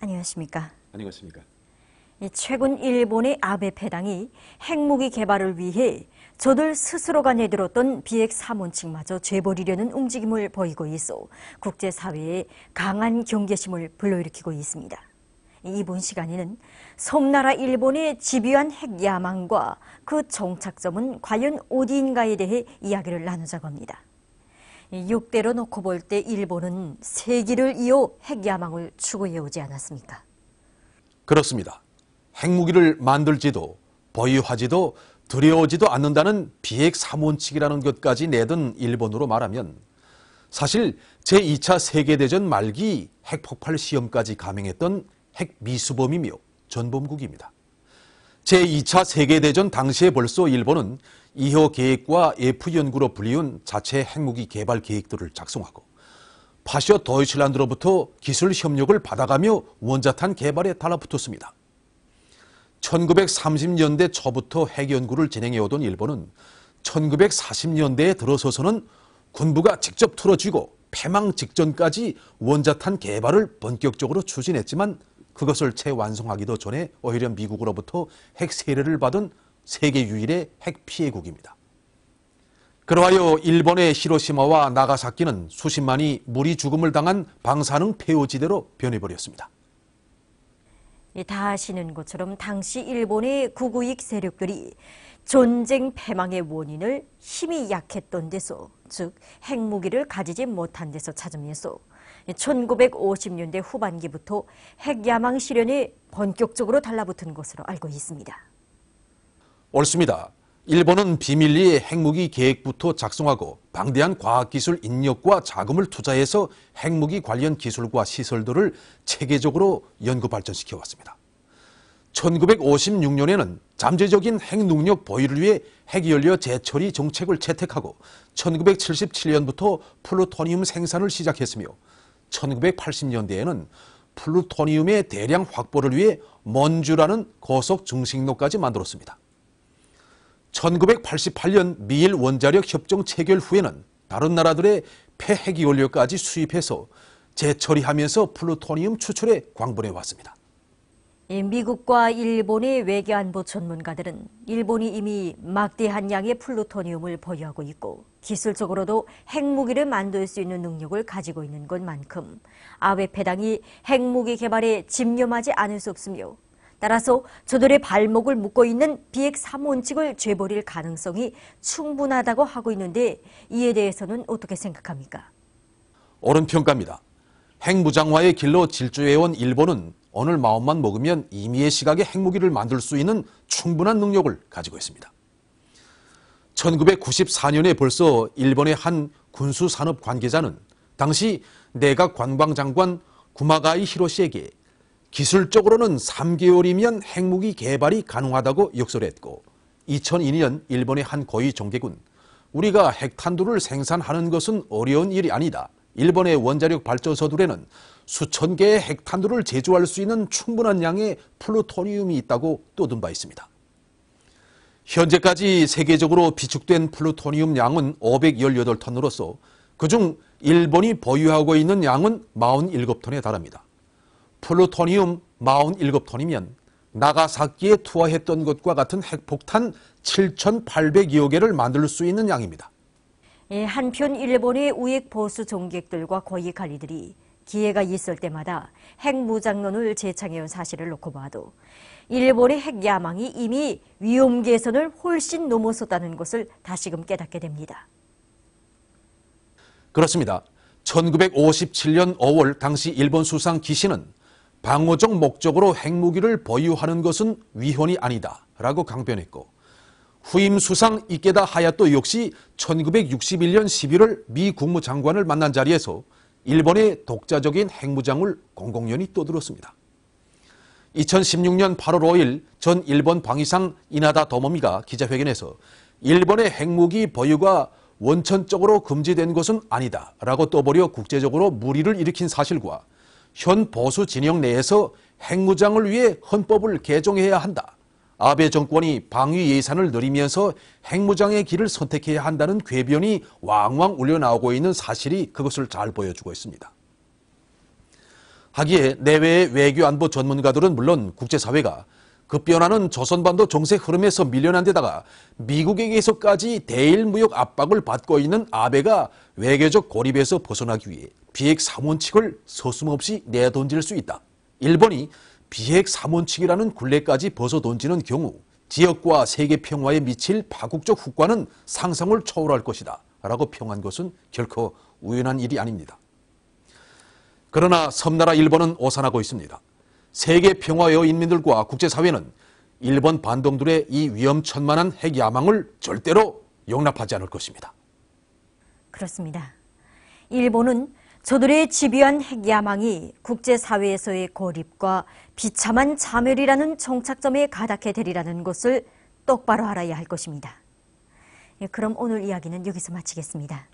안녕하십니까. 안녕하십니까. 최근 일본의 아베 패당이 핵무기 개발을 위해 저들 스스로가 내들었던 비핵 3원칙마저 죄버리려는 움직임을 보이고 있어 국제사회에 강한 경계심을 불러일으키고 있습니다. 이번 시간에는 섬나라 일본의 집요한 핵 야망과 그 정착점은 과연 어디인가에 대해 이야기를 나누자고 합니다. 육대로 놓고 볼 때 일본은 세기를 이어 핵야망을 추구해오지 않았습니까? 그렇습니다. 핵무기를 만들지도 보유하지도 두려워지도 않는다는 비핵 3원칙이라는 것까지 내던 일본으로 말하면 사실 제2차 세계대전 말기 핵폭발 시험까지 감행했던 핵미수범이며 전범국입니다. 제2차 세계대전 당시에 벌써 일본은 이호 계획과 F연구로 불리운 자체 핵무기 개발 계획들을 작성하고 파시오 더이칠란드로부터 기술 협력을 받아가며 원자탄 개발에 달라붙었습니다. 1930년대 초부터 핵연구를 진행해오던 일본은 1940년대에 들어서서는 군부가 직접 틀어지고 패망 직전까지 원자탄 개발을 본격적으로 추진했지만 그것을 재완성하기도 전에 오히려 미국으로부터 핵 세례를 받은 세계 유일의 핵 피해국입니다. 그러하여 일본의 히로시마와 나가사키는 수십만이 무리 죽음을 당한 방사능 폐허지대로 변해버렸습니다. 예, 다 아시는 것처럼 당시 일본의 구구익 세력들이 전쟁 패망의 원인을 힘이 약했던 데서, 즉 핵무기를 가지지 못한 데서 찾으면서 1950년대 후반기부터 핵야망 실현이 본격적으로 달라붙은 것으로 알고 있습니다. 옳습니다. 일본은 비밀리 핵무기 계획부터 작성하고 방대한 과학기술 인력과 자금을 투자해서 핵무기 관련 기술과 시설들을 체계적으로 연구 발전시켜 왔습니다. 1956년에는 잠재적인 핵 능력 보유를 위해 핵연료 재처리 정책을 채택하고 1977년부터 플루토늄 생산을 시작했으며 1980년대에는 플루토늄의 대량 확보를 위해 먼주라는 고속 증식로까지 만들었습니다. 1988년 미일 원자력 협정 체결 후에는 다른 나라들의 폐핵 연료까지 수입해서 재처리하면서 플루토늄 추출에 광분해 왔습니다. 예, 미국과 일본의 외교안보 전문가들은 일본이 이미 막대한 양의 플루토늄을 보유하고 있고 기술적으로도 핵무기를 만들 수 있는 능력을 가지고 있는 것만큼 아베 패당이 핵무기 개발에 집념하지 않을 수 없으며 따라서 저들의 발목을 묶고 있는 비핵 3원칙을 죄버릴 가능성이 충분하다고 하고 있는데 이에 대해서는 어떻게 생각합니까? 옳은 평가입니다. 핵무장화의 길로 질주해온 일본은 오늘 마음만 먹으면 이미의 시각에 핵무기를 만들 수 있는 충분한 능력을 가지고 있습니다. 1994년에 벌써 일본의 한 군수 산업 관계자는 당시 내각 관광장관 구마가이 히로시에게 기술적으로는 3개월이면 핵무기 개발이 가능하다고 역설했고 2002년 일본의 한 고위 정계군 우리가 핵탄두를 생산하는 것은 어려운 일이 아니다. 일본의 원자력 발전 서둘에는 수천 개의 핵탄두를 제조할 수 있는 충분한 양의 플루토늄이 있다고 떠든 바 있습니다. 현재까지 세계적으로 비축된 플루토늄 양은 518톤으로서 그 중 일본이 보유하고 있는 양은 47톤에 달합니다. 플루토늄 47톤이면 나가사키에 투하했던 것과 같은 핵폭탄 7,800여 개를 만들 수 있는 양입니다. 예, 한편 일본의 우익 보수 종객들과 거위 관리들이 기회가 있을 때마다 핵무장론을 재창해온 사실을 놓고 봐도 일본의 핵 야망이 이미 위험계선을 훨씬 넘어섰다는 것을 다시금 깨닫게 됩니다. 그렇습니다. 1957년 5월 당시 일본 수상 기시는 방어적 목적으로 핵무기를 보유하는 것은 위헌이 아니다 라고 강변했고 후임 수상 이케다 하야토 역시 1961년 11월 미 국무장관을 만난 자리에서 일본의 독자적인 핵무장을 공공연히 떠들었습니다. 2016년 8월 5일 전 일본 방위상 이나다 도모미가 기자회견에서 일본의 핵무기 보유가 원천적으로 금지된 것은 아니다 라고 떠버려 국제적으로 무리를 일으킨 사실과 현 보수 진영 내에서 핵무장을 위해 헌법을 개정해야 한다 아베 정권이 방위 예산을 늘리면서 핵무장의 길을 선택해야 한다는 궤변이 왕왕 울려나오고 있는 사실이 그것을 잘 보여주고 있습니다. 하기에 내외 의 외교 안보 전문가들은 물론 국제사회가 급변하는 조선반도 정세 흐름에서 밀려난 데다가 미국에게서까지 대일 무역 압박을 받고 있는 아베가 외교적 고립에서 벗어나기 위해 비핵 3원칙을 서슴없이 내던질 수 있다. 일본이 비핵 3원칙이라는 굴레까지 벗어던지는 경우 지역과 세계 평화에 미칠 파국적 후과는 상상을 초월할 것이다 라고 평한 것은 결코 우연한 일이 아닙니다. 그러나 섬나라 일본은 오산하고 있습니다. 세계 평화여 인민들과 국제사회는 일본 반동들의 이 위험천만한 핵 야망을 절대로 용납하지 않을 것입니다. 그렇습니다. 일본은 저들의 집요한 핵야망이 국제사회에서의 고립과 비참한 자멸이라는 정착점에 가닥해 되리라는 것을 똑바로 알아야 할 것입니다. 예, 그럼 오늘 이야기는 여기서 마치겠습니다.